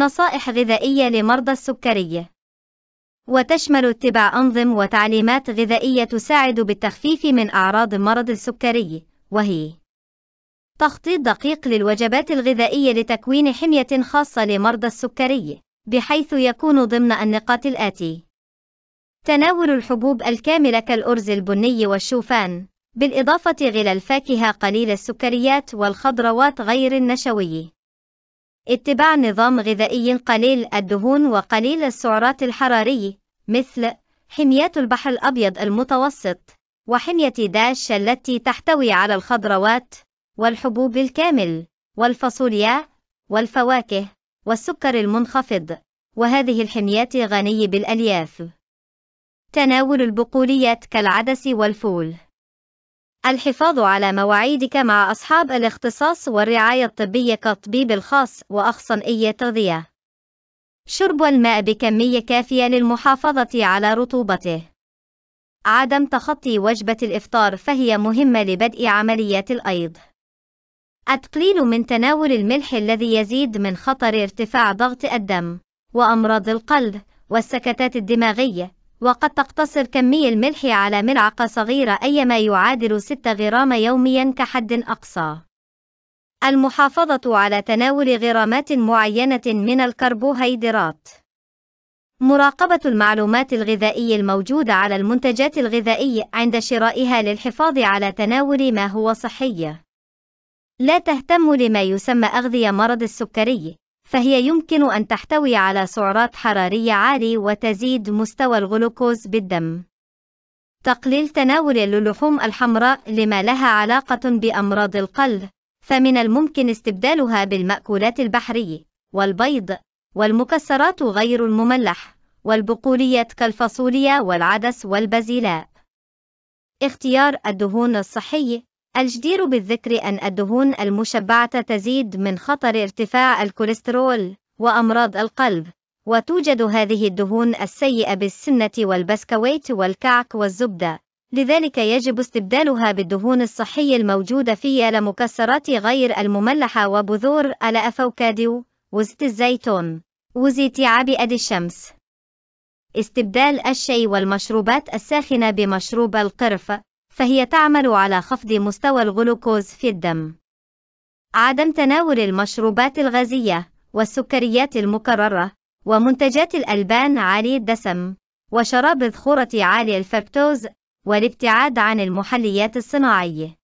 نصائح غذائية لمرضى السكرية وتشمل اتباع أنظم وتعليمات غذائية تساعد بالتخفيف من أعراض مرض السكري وهي تخطيط دقيق للوجبات الغذائية لتكوين حمية خاصة لمرضى السكري بحيث يكون ضمن النقاط الآتي تناول الحبوب الكاملة كالأرز البني والشوفان بالإضافة إلى الفاكهة قليل السكريات والخضروات غير النشوية اتباع نظام غذائي قليل الدهون وقليل السعرات الحرارية مثل حميات البحر الأبيض المتوسط وحمية داش التي تحتوي على الخضروات والحبوب الكامل والفاصوليا والفواكه والسكر المنخفض وهذه الحميات غني بالألياف تناول البقوليات كالعدس والفول الحفاظ على مواعيدك مع أصحاب الاختصاص والرعاية الطبية كطبيب الخاص وأخصائية تغذية. شرب الماء بكمية كافية للمحافظة على رطوبته. عدم تخطي وجبة الإفطار فهي مهمة لبدء عمليات الأيض. التقليل من تناول الملح الذي يزيد من خطر ارتفاع ضغط الدم وأمراض القلب والسكتات الدماغية وقد تقتصر كمية الملح على ملعقة صغيرة أي ما يعادل 6 غرام يوميا كحد أقصى. المحافظة على تناول غرامات معينة من الكربوهيدرات. مراقبة المعلومات الغذائية الموجودة على المنتجات الغذائية عند شرائها للحفاظ على تناول ما هو صحي. لا تهتم لما يسمى أغذية مرض السكري فهي يمكن أن تحتوي على سعرات حرارية عالية وتزيد مستوى الغلوكوز بالدم. تقليل تناول اللحوم الحمراء لما لها علاقة بأمراض القلب، فمن الممكن استبدالها بالمأكولات البحرية، والبيض، والمكسرات غير المملح، والبقوليات كالفاصوليا والعدس والبازيلاء. اختيار الدهون الصحية الجدير بالذكر أن الدهون المشبعة تزيد من خطر ارتفاع الكوليسترول وأمراض القلب، وتوجد هذه الدهون السيئة بالسنة والبسكويت والكعك والزبدة، لذلك يجب استبدالها بالدهون الصحية الموجودة فيها لمكسرات غير المملحة وبذور الأفوكادو وزيت الزيتون وزيت عبئة الشمس استبدال الشاي والمشروبات الساخنة بمشروب القرفة فهي تعمل على خفض مستوى الغلوكوز في الدم. عدم تناول المشروبات الغازية والسكريات المكررة ومنتجات الألبان عالي الدسم وشراب الذخورة عالي الفركتوز والابتعاد عن المحليات الصناعية.